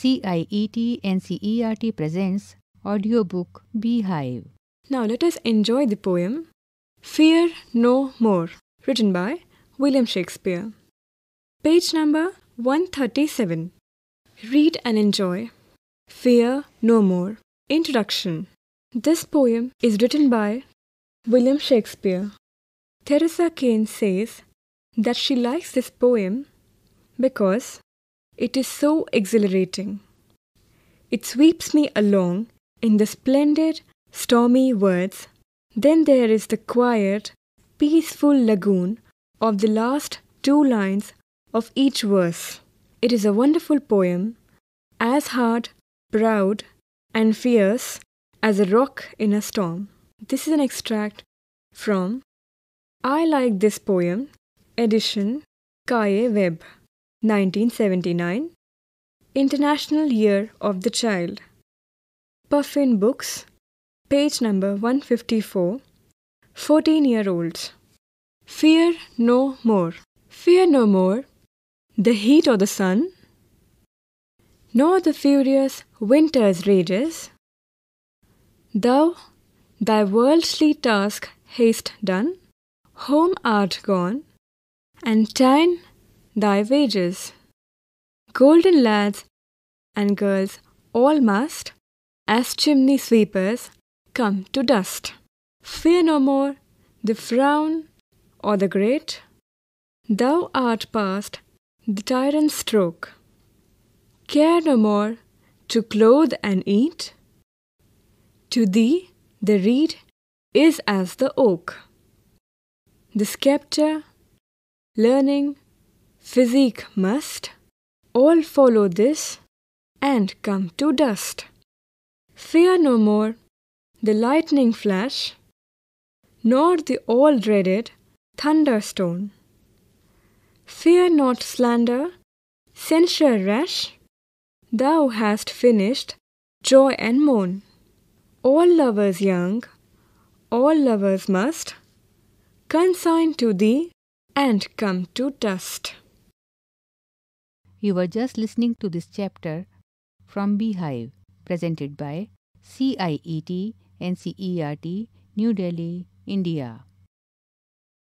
CIET NCERT presents audiobook Beehive. Now let us enjoy the poem Fear No More, written by William Shakespeare. Page number 137. Read and enjoy. Fear No More. Introduction. This poem is written by William Shakespeare. Theresa Kane says that she likes this poem because it is so exhilarating. It sweeps me along in the splendid, stormy words. Then there is the quiet, peaceful lagoon of the last two lines of each verse. It is a wonderful poem, as hard, proud, and fierce as a rock in a storm. This is an extract from I Like This Poem, edition Kaye Webb. 1979 International Year of the Child Puffin Books Page number 154 14 year olds Fear no more Fear no more the heat or the sun nor the furious winter's rages Thou thy worldly task hast done home art gone and time thy wages. Golden lads and girls all must, as chimney sweepers, come to dust. Fear no more the frown or the great. Thou art past the tyrant's stroke. Care no more to clothe and eat. To thee the reed is as the oak. The sceptre, learning, physique must, all follow this, and come to dust. Fear no more the lightning flash, nor the all dreaded thunderstone. Fear not slander, censure rash, thou hast finished joy and moan. All lovers young, all lovers must consign to thee and come to dust. You were just listening to this chapter from Beehive, presented by CIET NCERT, New Delhi, India.